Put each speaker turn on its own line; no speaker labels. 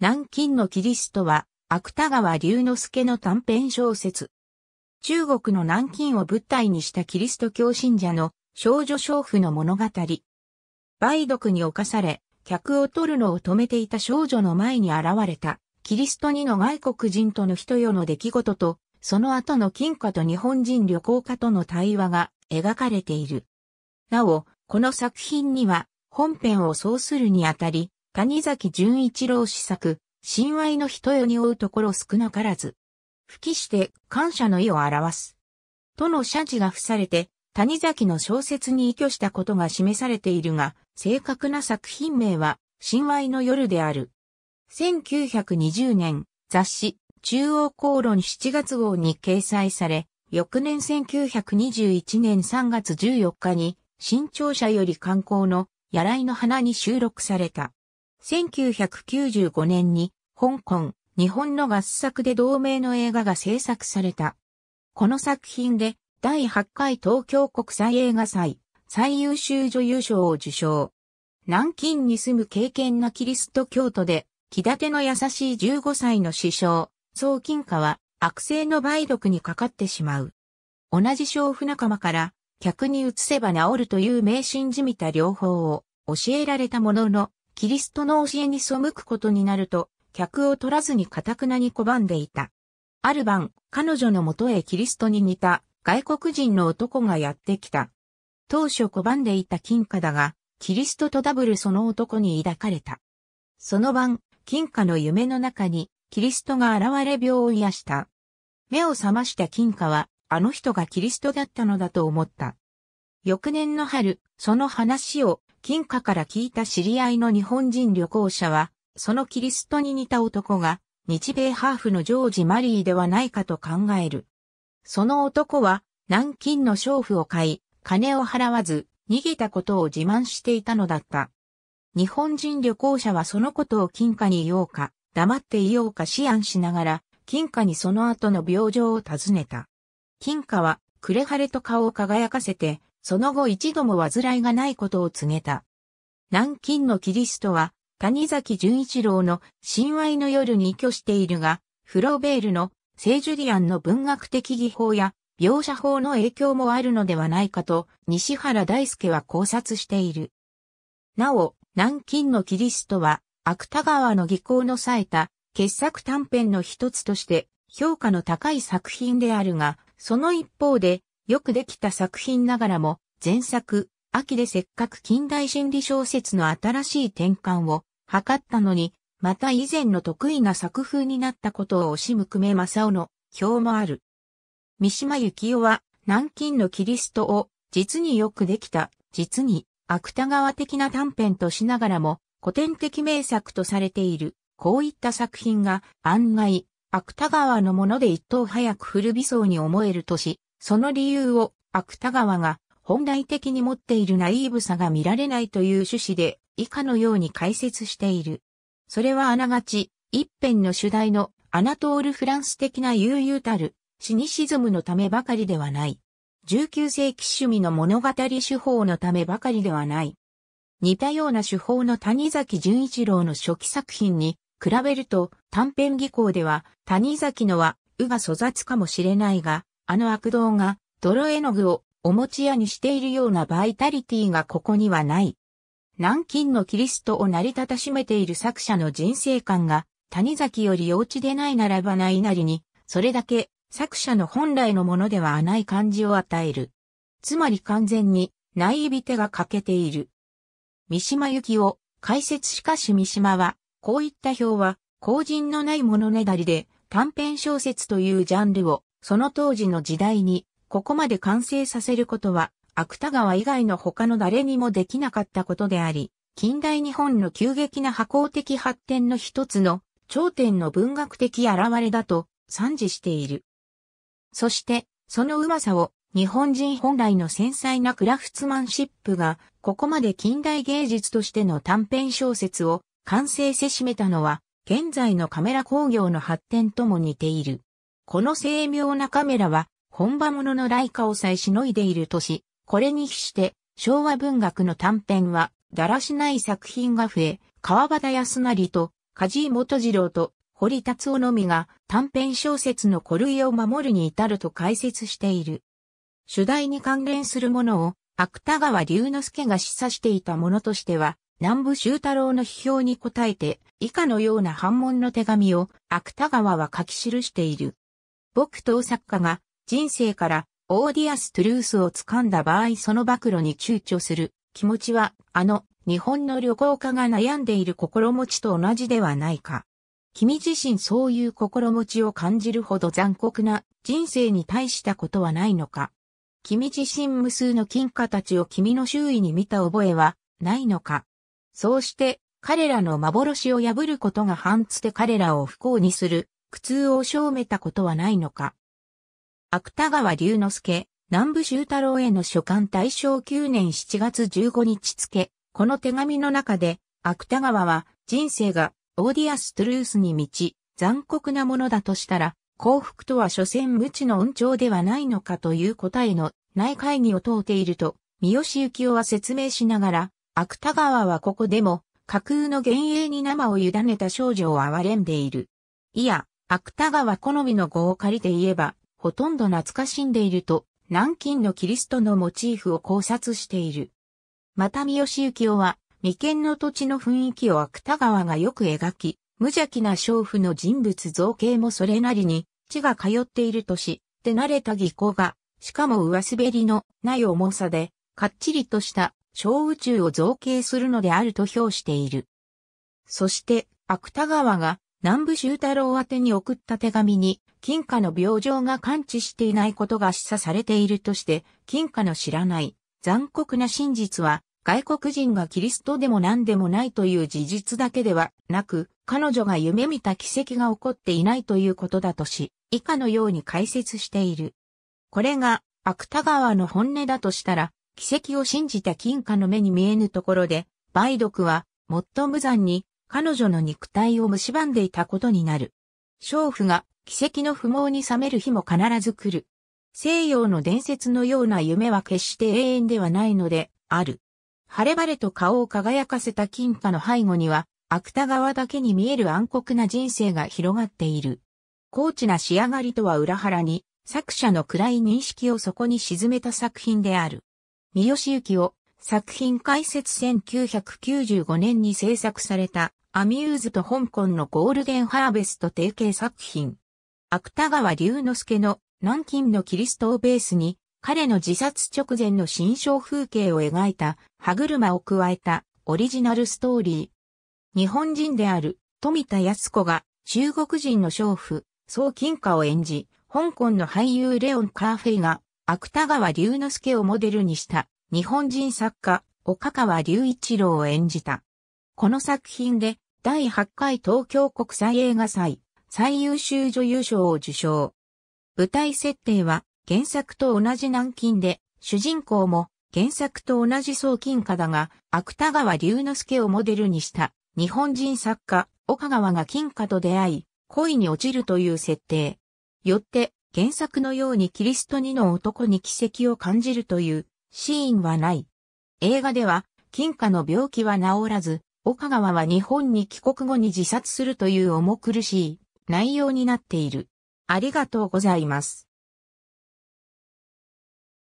南京のキリストは、芥川龍之介の短編小説。中国の南京を舞台にしたキリスト教信者の少女娼婦の物語。梅毒に侵され、客を取るのを止めていた少女の前に現れた、キリスト2の外国人との人よの出来事と、その後の金貨と日本人旅行家との対話が描かれている。なお、この作品には、本編をそうするにあたり、谷崎潤一郎氏作、親愛の人よに追うところ少なからず。吹きして感謝の意を表す。との謝辞が付されて、谷崎の小説に依拠したことが示されているが、正確な作品名は、親愛の夜である。1920年、雑誌、中央公論7月号に掲載され、翌年1921年3月14日に、新潮社より観光の、やらいの花に収録された。1995年に香港、日本の合作で同名の映画が制作された。この作品で第8回東京国際映画祭最優秀女優賞を受賞。南京に住む敬虔なキリスト教徒で、気立ての優しい15歳の師匠、宋金華は悪性の梅毒にかかってしまう。同じ娼婦仲間から、客に移せば治るという迷信じみた療法を教えられたものの、キリストの教えに背くことになると、客を取らずに堅くなに拒んでいた。ある晩、彼女のもとへキリストに似た外国人の男がやってきた。当初拒んでいた金貨だが、キリストとダブルその男に抱かれた。その晩、金貨の夢の中に、キリストが現れ病を癒した。目を覚ました金貨は、あの人がキリストだったのだと思った。翌年の春、その話を金貨から聞いた知り合いの日本人旅行者は、そのキリストに似た男が、日米ハーフのジョージ・マリーではないかと考える。その男は、南京の娼婦を買い、金を払わず、逃げたことを自慢していたのだった。日本人旅行者はそのことを金貨に言おうか、黙っていようか思案しながら、金貨にその後の病状を尋ねた。金貨は、くれはれと顔を輝かせて、その後一度も患いがないことを告げた。南京のキリストは、谷崎潤一郎の親愛の夜に居しているが、フローベールの聖ジュリアンの文学的技法や描写法の影響もあるのではないかと西原大輔は考察している。なお、南京のキリストは芥川の技巧の冴えた傑作短編の一つとして評価の高い作品であるが、その一方でよくできた作品ながらも、前作、秋でせっかく近代心理小説の新しい転換を図ったのに、また以前の得意な作風になったことを惜しむ久米正夫の表もある。三島幸夫は南京のキリストを実によくできた、実に芥川的な短編としながらも古典的名作とされている、こういった作品が案外芥川のもので一等早く古びそうに思えるとし、その理由を芥川が本来的に持っているナイーブさが見られないという趣旨で以下のように解説している。それはあながち、一辺の主題のアナトール・フランス的な悠々たるシニシズムのためばかりではない。19世紀趣味の物語手法のためばかりではない。似たような手法の谷崎潤一郎の初期作品に比べると短編技巧では谷崎のは、うが粗雑かもしれないが、あの悪童が泥絵の具をお餅屋にしているようなバイタリティがここにはない。南京のキリストを成り立たしめている作者の人生観が谷崎より幼稚でないならばないなりに、それだけ作者の本来のものではない感じを与える。つまり完全に内指手が欠けている。三島由紀夫、解説しかし三島は、こういった表は、後人のないものねだりで、短編小説というジャンルをその当時の時代に、ここまで完成させることは、芥川以外の他の誰にもできなかったことであり、近代日本の急激な波行的発展の一つの頂点の文学的現れだと賛辞している。そして、そのうまさを日本人本来の繊細なクラフツマンシップが、ここまで近代芸術としての短編小説を完成せしめたのは、現在のカメラ工業の発展とも似ている。この精妙なカメラは、本場物の来華をさえしのいでいるとし、これに比して、昭和文学の短編は、だらしない作品が増え、川端康成と、梶井元次郎と、堀達夫のみが短編小説の古類を守るに至ると解説している。主題に関連するものを芥川龍之介が示唆していたものとしては、南部修太郎の批評に応えて、以下のような反問の手紙を芥川は書き記している。僕と作家が人生からオーディアス・トゥルースを掴んだ場合その暴露に躊躇する気持ちはあの日本の旅行家が悩んでいる心持ちと同じではないか。君自身そういう心持ちを感じるほど残酷な人生に対したことはないのか。君自身無数の金貨たちを君の周囲に見た覚えはないのか。そうして彼らの幻を破ることが反つて彼らを不幸にする苦痛を消めたことはないのか。芥川龍之介、南部修太郎への書簡大正9年7月15日付、この手紙の中で、芥川は人生がオーディアス・トゥルースに満ち、残酷なものだとしたら、幸福とは所詮無知の恩調ではないのかという答えの内会議を問うていると、三好幸夫は説明しながら、芥川はここでも架空の幻影に生を委ねた少女を憐れんでいる。いや、芥川好みの語を借りて言えば、ほとんど懐かしんでいると、南京のキリストのモチーフを考察している。また三好幸夫は、未見の土地の雰囲気を芥川がよく描き、無邪気な娼婦の人物造形もそれなりに、地が通っているとし、で慣れた技巧が、しかも上滑りのない重さで、かっちりとした小宇宙を造形するのであると評している。そして、芥川が南部修太郎宛てに送った手紙に、金貨の病状が感知していないことが示唆されているとして、金貨の知らない残酷な真実は、外国人がキリストでも何でもないという事実だけではなく、彼女が夢見た奇跡が起こっていないということだとし、以下のように解説している。これが、芥川の本音だとしたら、奇跡を信じた金貨の目に見えぬところで、梅毒は、もっと無残に、彼女の肉体を蝕んでいたことになる。娼婦が奇跡の不毛に覚める日も必ず来る。西洋の伝説のような夢は決して永遠ではないので、ある。晴れ晴れと顔を輝かせた金貨の背後には、芥川だけに見える暗黒な人生が広がっている。高知な仕上がりとは裏腹に、作者の暗い認識をそこに沈めた作品である。三好幸を作品解説1995年に制作されたアミューズと香港のゴールデンハーベスト提携作品。芥川龍之介の南京のキリストをベースに、彼の自殺直前の心象風景を描いた歯車を加えたオリジナルストーリー。日本人である富田康子が中国人の娼婦、宋金華を演じ、香港の俳優レオン・カーフェイが芥川龍之介をモデルにした日本人作家、岡川龍一郎を演じた。この作品で第8回東京国際映画祭最優秀女優賞を受賞。舞台設定は原作と同じ南京で、主人公も原作と同じ総金貨だが、芥川龍之介をモデルにした日本人作家、岡川が金貨と出会い、恋に落ちるという設定。よって原作のようにキリスト2の男に奇跡を感じるというシーンはない。映画では金貨の病気は治らず、岡川は日本に帰国後に自殺するという重苦しい内容になっている。ありがとうございます。